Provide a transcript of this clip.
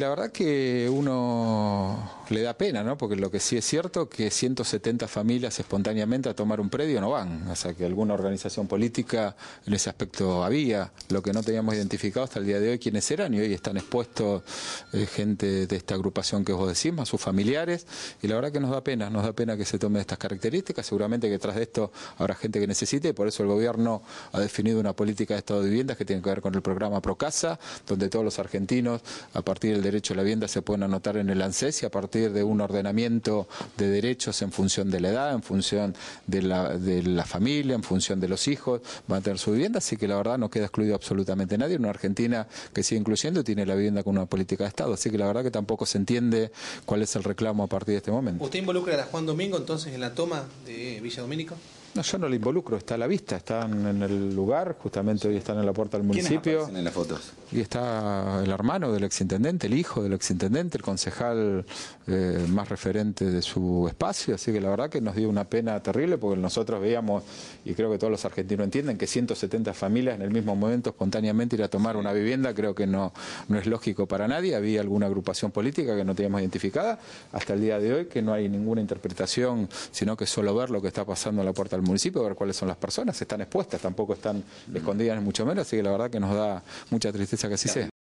La verdad que uno le da pena, ¿no? Porque lo que sí es cierto que 170 familias espontáneamente a tomar un predio no van, o sea que alguna organización política en ese aspecto había, lo que no teníamos identificado hasta el día de hoy quiénes eran y hoy están expuestos eh, gente de esta agrupación que vos decís, más sus familiares, y la verdad que nos da pena, nos da pena que se tomen estas características, seguramente que tras de esto habrá gente que necesite, por eso el gobierno ha definido una política de estado de viviendas que tiene que ver con el programa Procasa, donde todos los argentinos a partir del derecho a la vivienda se pueden anotar en el ANSES y a partir de un ordenamiento de derechos en función de la edad, en función de la, de la familia, en función de los hijos, van a tener su vivienda, así que la verdad no queda excluido absolutamente nadie. Una Argentina que sigue incluyendo tiene la vivienda con una política de Estado, así que la verdad que tampoco se entiende cuál es el reclamo a partir de este momento. ¿Usted involucra a Juan Domingo entonces en la toma de Villa Domínico? No, yo no le involucro, está a la vista, están en el lugar, justamente hoy están en la puerta del municipio. en las fotos? Y está el hermano del exintendente, el hijo del exintendente, el concejal eh, más referente de su espacio, así que la verdad que nos dio una pena terrible porque nosotros veíamos, y creo que todos los argentinos entienden, que 170 familias en el mismo momento espontáneamente ir a tomar una vivienda, creo que no, no es lógico para nadie, había alguna agrupación política que no teníamos identificada, hasta el día de hoy que no hay ninguna interpretación, sino que solo ver lo que está pasando en la puerta del al municipio, a ver cuáles son las personas, están expuestas, tampoco están mm. escondidas, mucho menos, así que la verdad que nos da mucha tristeza que así sea.